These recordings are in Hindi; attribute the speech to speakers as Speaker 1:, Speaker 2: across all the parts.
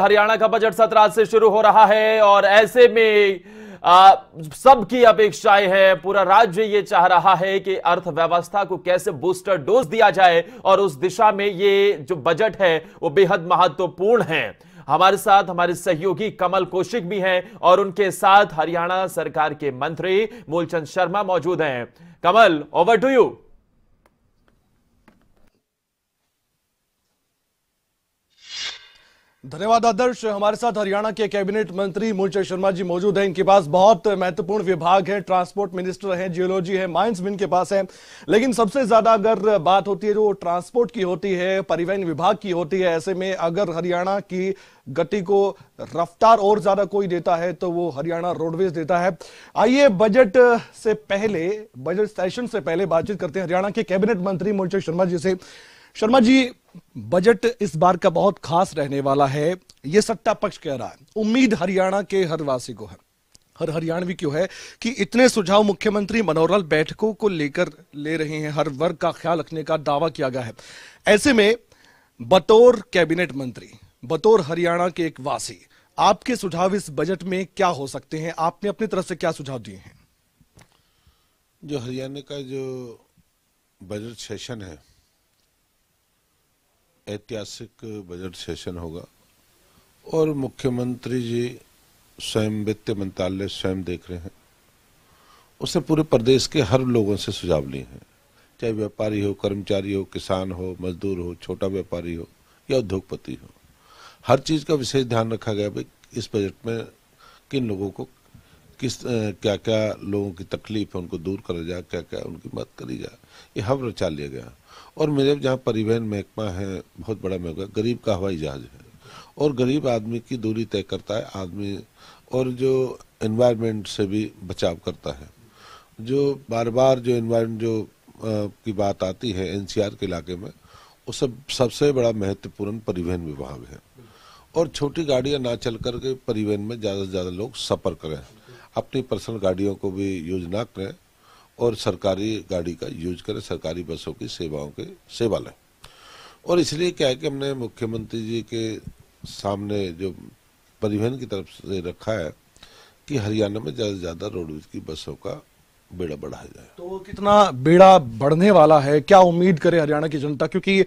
Speaker 1: हरियाणा का बजट सत्र आज से शुरू हो रहा है और ऐसे में सबकी अपेक्षाएं हैं पूरा राज्य ये चाह रहा है कि अर्थव्यवस्था को कैसे बूस्टर डोज दिया जाए और उस दिशा में ये जो बजट है वो बेहद महत्वपूर्ण है हमारे साथ हमारे सहयोगी कमल कौशिक भी हैं और उनके साथ हरियाणा सरकार के मंत्री मूलचंद शर्मा मौजूद हैं कमल ओवर टू यू धन्यवाद
Speaker 2: आदर्श हमारे साथ हरियाणा के कैबिनेट मंत्री मूलचंद शर्मा जी मौजूद हैं इनके पास बहुत महत्वपूर्ण विभाग है ट्रांसपोर्ट मिनिस्टर हैं जियोलॉजी है माइंस भी इनके पास है लेकिन सबसे ज्यादा अगर बात होती है जो ट्रांसपोर्ट की होती है परिवहन विभाग की होती है ऐसे में अगर हरियाणा की गति को रफ्तार और ज्यादा कोई देता है तो वो हरियाणा रोडवेज देता है आइए बजट से पहले बजट सेशन से पहले बातचीत करते हैं हरियाणा के कैबिनेट मंत्री मूलचंद शर्मा जी से शर्मा जी बजट इस बार का बहुत खास रहने वाला है ये सत्ता पक्ष कह रहा है उम्मीद हरियाणा के हर वासी को है हर हरियाणवी क्यों है कि इतने सुझाव मुख्यमंत्री मनोहरल बैठकों को लेकर ले रहे हैं हर वर्ग का ख्याल रखने का दावा किया गया है ऐसे में बतौर कैबिनेट मंत्री बतौर हरियाणा के एक वासी आपके सुझाव इस बजट में क्या हो सकते हैं आपने अपनी तरफ से क्या सुझाव दिए हैं
Speaker 3: जो हरियाणा का जो बजट सेशन है ऐतिहासिक बजट सेशन होगा और मुख्यमंत्री जी स्वयं वित्त मंत्रालय स्वयं देख रहे हैं उसने पूरे प्रदेश के हर लोगों से सुझाव लिए हैं चाहे व्यापारी हो कर्मचारी हो किसान हो मजदूर हो छोटा व्यापारी हो या उद्योगपति हो हर चीज़ का विशेष ध्यान रखा गया भाई इस बजट में किन लोगों को किस क्या क्या लोगों की तकलीफ है उनको दूर करा जाए क्या क्या उनकी मदद करी जाए ये हब रचा लिया गया और मेरे जहाँ परिवहन महकमा है बहुत बड़ा महकमा गरीब का हवाई जहाज है और गरीब आदमी की दूरी तय करता है आदमी और जो इन्वायरमेंट से भी बचाव करता है जो बार बार जो इन्वायरमेंट जो आ, की बात आती है एनसीआर के इलाके में वो सब सबसे बड़ा महत्वपूर्ण परिवहन विभाग है और छोटी गाड़ियां ना चल करके परिवहन में ज़्यादा से ज़्यादा लोग सफ़र करें अपनी पर्सनल गाड़ियों को भी यूज ना करें और सरकारी गाड़ी का यूज करें सरकारी बसों की सेवाओं के सेवा लें और इसलिए क्या है कि हमने मुख्यमंत्री जी के सामने जो परिवहन की तरफ से रखा है कि हरियाणा में ज़्यादा से ज़्यादा रोडवेज की बसों का बेड़ा बढ़ाया जाए
Speaker 2: तो कितना बेड़ा बढ़ने वाला है क्या उम्मीद करे हरियाणा की जनता क्योंकि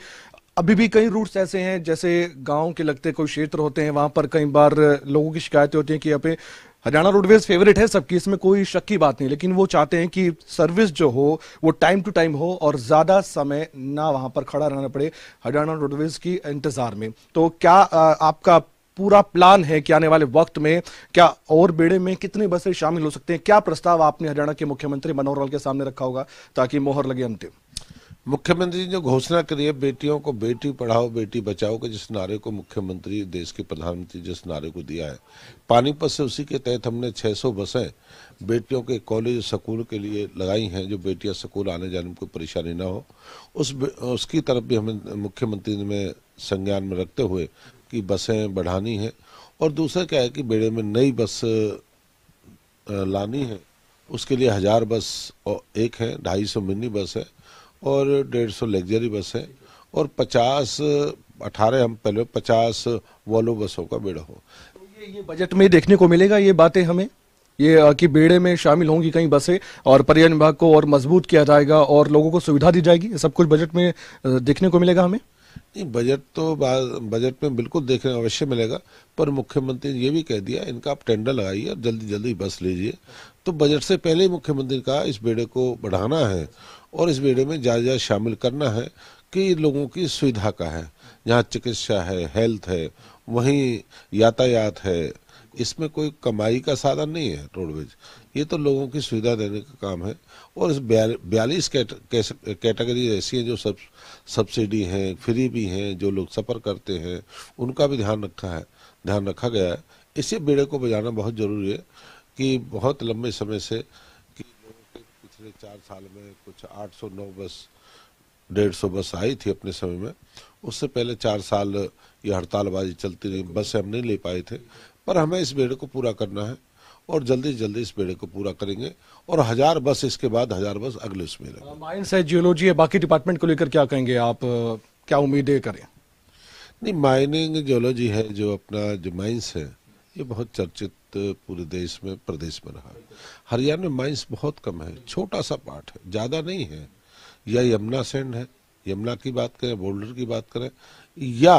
Speaker 2: अभी भी कई रूट्स ऐसे हैं जैसे गांव के लगते कोई क्षेत्र होते हैं वहां पर कई बार लोगों की शिकायतें होती हैं कि यहाँ पे हरियाणा रोडवेज फेवरेट है सबकी इसमें कोई शक की बात नहीं लेकिन वो चाहते हैं कि सर्विस जो हो वो टाइम टू टाइम हो और ज़्यादा समय ना वहाँ पर खड़ा रहना पड़े हरियाणा रोडवेज की इंतज़ार में तो क्या आपका पूरा प्लान है कि आने वाले वक्त में क्या और बेड़े में कितनी बसें शामिल हो सकते हैं क्या प्रस्ताव आपने हरियाणा के मुख्यमंत्री मनोहर लाल के सामने रखा होगा ताकि मोहर लगे अंतिम
Speaker 3: मुख्यमंत्री ने जो घोषणा करी है बेटियों को बेटी पढ़ाओ बेटी बचाओ के जिस नारे को मुख्यमंत्री देश के प्रधानमंत्री जिस नारे को दिया है पानीपत से उसी के तहत हमने 600 बसें बेटियों के कॉलेज स्कूल के लिए लगाई हैं जो बेटियां स्कूल आने जाने में कोई परेशानी ना हो उस उसकी तरफ भी हमें मुख्यमंत्री ने संज्ञान में रखते हुए कि बसें बढ़ानी है और दूसरा क्या है कि बेड़े में नई बस लानी है उसके लिए हज़ार बस एक है ढाई सौ मिनी बस है और डेढ़ सौ लग्जरी बस है और पचास अठारह हम पहले पचास वॉलो बसों का बेड़ा हो तो
Speaker 2: ये, ये बजट में देखने को मिलेगा ये बातें हमें
Speaker 3: ये कि बेड़े में शामिल
Speaker 2: होंगी कई बसें और पर्यटन विभाग को और मजबूत किया जाएगा और लोगों को सुविधा दी जाएगी सब कुछ बजट में देखने को मिलेगा हमें
Speaker 3: नहीं बजट तो बजट में बिल्कुल देखने अवश्य मिलेगा पर मुख्यमंत्री ने यह भी कह दिया इनका आप टेंडर लगाइए और जल्दी जल्दी बस लीजिए तो बजट से पहले ही मुख्यमंत्री का इस बेड़े को बढ़ाना है और इस वीडियो में जायजा शामिल करना है कि लोगों की सुविधा का है जहाँ चिकित्सा है हेल्थ है वहीं यातायात है इसमें कोई कमाई का साधन नहीं है रोडवेज ये तो लोगों की सुविधा देने का काम है और इस बयालीस कैटेगरी ऐसी हैं जो सब सब्सिडी हैं फ्री भी हैं जो लोग सफ़र करते हैं उनका भी ध्यान रखा है ध्यान रखा गया है इसी बेड़े को बजाना बहुत ज़रूरी है कि बहुत लंबे समय से पिछले चार साल में कुछ 809 बस डेढ़ सौ बस आई थी अपने समय में उससे पहले चार साल ये हड़तालबाजी चलती रही बस हम नहीं ले पाए थे पर हमें इस बेड़े को पूरा करना है और जल्दी जल्दी इस बेड़े को पूरा करेंगे और हजार बस इसके बाद हजार बस अगले उसमें
Speaker 2: माइंस है जियोलॉजी है बाकी डिपार्टमेंट को लेकर क्या
Speaker 3: कहेंगे आप क्या उम्मीदें करें नहीं माइनिंग जियोलॉजी है जो अपना जो माइंस है ये बहुत चर्चित पूरे देश में प्रदेश में रहा हरियाणा में माइंस बहुत कम है छोटा सा पार्ट है ज़्यादा नहीं है या यमुना सेंड है यमुना की बात करें बोल्डर की बात करें या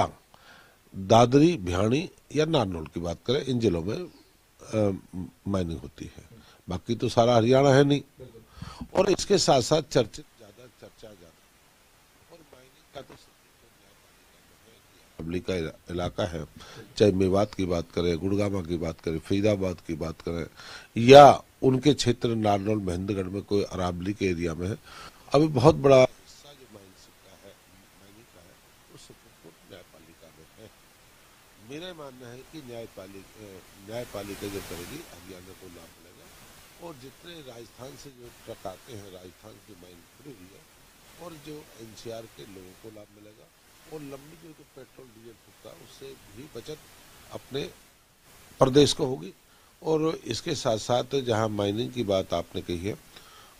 Speaker 3: दादरी भिहाणी या नारनौल की बात करें इन जिलों में माइनिंग होती है बाकी तो सारा हरियाणा है नहीं और इसके साथ साथ चर्चित ज़्यादा चर्चा ज़्यादा और माइनिंग का तो असम्बली का इलाका है चाहे मेवात की बात करें गुड़गामा की बात करें फरीदाबाद की बात करें या उनके क्षेत्र नारनौल महेंद्रगढ़ में कोई अराबली के एरिया में है अभी बहुत बड़ा तो न्यायपालिका में है मेरा मानना है कि न्यायपालिका न्यायपालिका जो करेगी हरियाणा को लाभ मिलेगा और जितने राजस्थान से जो ट्रक आते हैं राजस्थान की माइन खुली हुई है और जो एनसीआर के लोगों को लाभ मिलेगा और लंबी जो तो पेट्रोल डीजल फूकता है उससे भी बचत अपने प्रदेश को होगी और इसके साथ साथ जहाँ माइनिंग की बात आपने कही है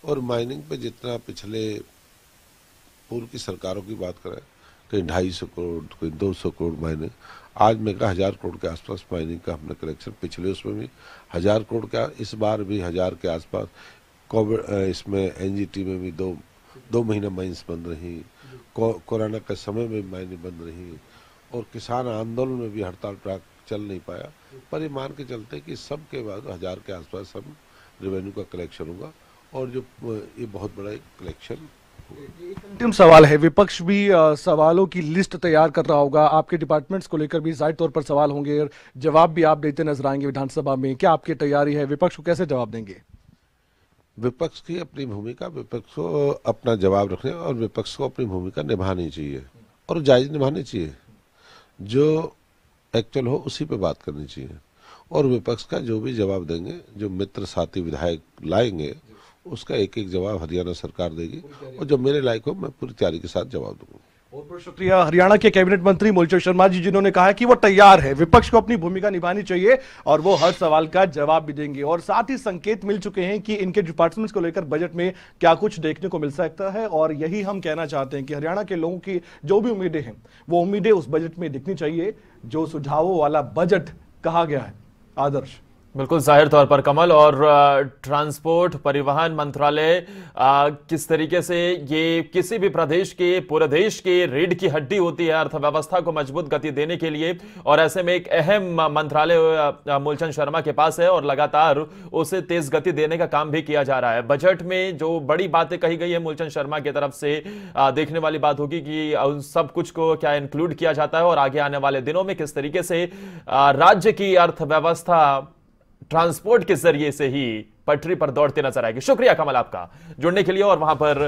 Speaker 3: और माइनिंग पे जितना पिछले पूर्व की सरकारों की बात करें कहीं ढाई सौ करोड़ कहीं दो सौ करोड़ माइनिंग आज मैं कहा हज़ार करोड़ के आसपास माइनिंग का हमने कलेक्शन पिछले उसमें भी हज़ार करोड़ का इस बार भी हज़ार के आसपास कोविड इसमें एनजीटी में भी दो दो महीना माइंस बंद रही कोरोना के समय में मायने बंद रही और किसान आंदोलन में भी हड़ताल ट्रैक चल नहीं पाया पर ये मान के चलते कि सब के बाद हज़ार के आसपास सब रेवेन्यू का कलेक्शन होगा और जो ये बहुत बड़ा एक कलेक्शन अंतिम सवाल
Speaker 2: है विपक्ष भी आ, सवालों की लिस्ट तैयार कर रहा होगा आपके डिपार्टमेंट्स को लेकर भी जाहिर तौर पर सवाल होंगे और जवाब भी आप देते नजर आएंगे विधानसभा में क्या आपकी तैयारी है विपक्ष को कैसे जवाब देंगे
Speaker 3: विपक्ष की अपनी भूमिका विपक्ष को अपना जवाब रखने और विपक्ष को अपनी भूमिका निभानी चाहिए और जायज निभानी चाहिए जो एक्चुअल हो उसी पे बात करनी चाहिए और विपक्ष का जो भी जवाब देंगे जो मित्र साथी विधायक लाएंगे उसका एक एक जवाब हरियाणा सरकार देगी और जो मेरे लायक हो मैं पूरी तैयारी के साथ जवाब दूंगा
Speaker 2: बहुत बहुत शुक्रिया हरियाणा के कैबिनेट मंत्री मूलचंद शर्मा जी जिन्होंने कहा कि वो तैयार है विपक्ष को अपनी भूमिका निभानी चाहिए और वो हर सवाल का जवाब भी देंगे और साथ ही संकेत मिल चुके हैं कि इनके डिपार्टमेंट्स को लेकर बजट में क्या कुछ देखने को मिल सकता है और यही हम कहना चाहते हैं कि हरियाणा के लोगों की जो भी उम्मीदें हैं वो उम्मीदें उस बजट में दिखनी चाहिए जो सुझावों वाला बजट
Speaker 1: कहा गया है आदर्श बिल्कुल जाहिर तौर पर कमल और ट्रांसपोर्ट परिवहन मंत्रालय किस तरीके से ये किसी भी प्रदेश के पूरे देश के रीढ़ की हड्डी होती है अर्थव्यवस्था को मजबूत गति देने के लिए और ऐसे में एक अहम मंत्रालय मूलचंद शर्मा के पास है और लगातार उसे तेज गति देने का काम भी किया जा रहा है बजट में जो बड़ी बातें कही गई है मूलचंद शर्मा की तरफ से देखने वाली बात होगी कि उन सब कुछ को क्या इंक्लूड किया जाता है और आगे आने वाले दिनों में किस तरीके से राज्य की अर्थव्यवस्था ट्रांसपोर्ट के जरिए से ही पटरी पर दौड़ते नजर आएगी शुक्रिया कमल आपका जुड़ने के लिए और वहां पर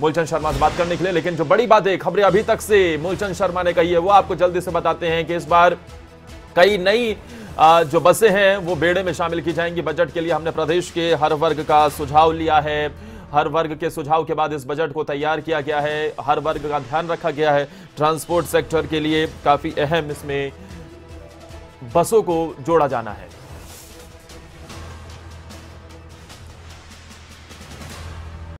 Speaker 1: मूलचंद शर्मा से बात करने के लिए लेकिन जो बड़ी बात है खबरें अभी तक से मूलचंद शर्मा ने कही है वो आपको जल्दी से बताते हैं कि इस बार कई नई जो बसें हैं वो बेड़े में शामिल की जाएंगी बजट के लिए हमने प्रदेश के हर वर्ग का सुझाव लिया है हर वर्ग के सुझाव के बाद इस बजट को तैयार किया गया है हर वर्ग का ध्यान रखा गया है ट्रांसपोर्ट सेक्टर के लिए काफ़ी अहम इसमें बसों को जोड़ा जाना है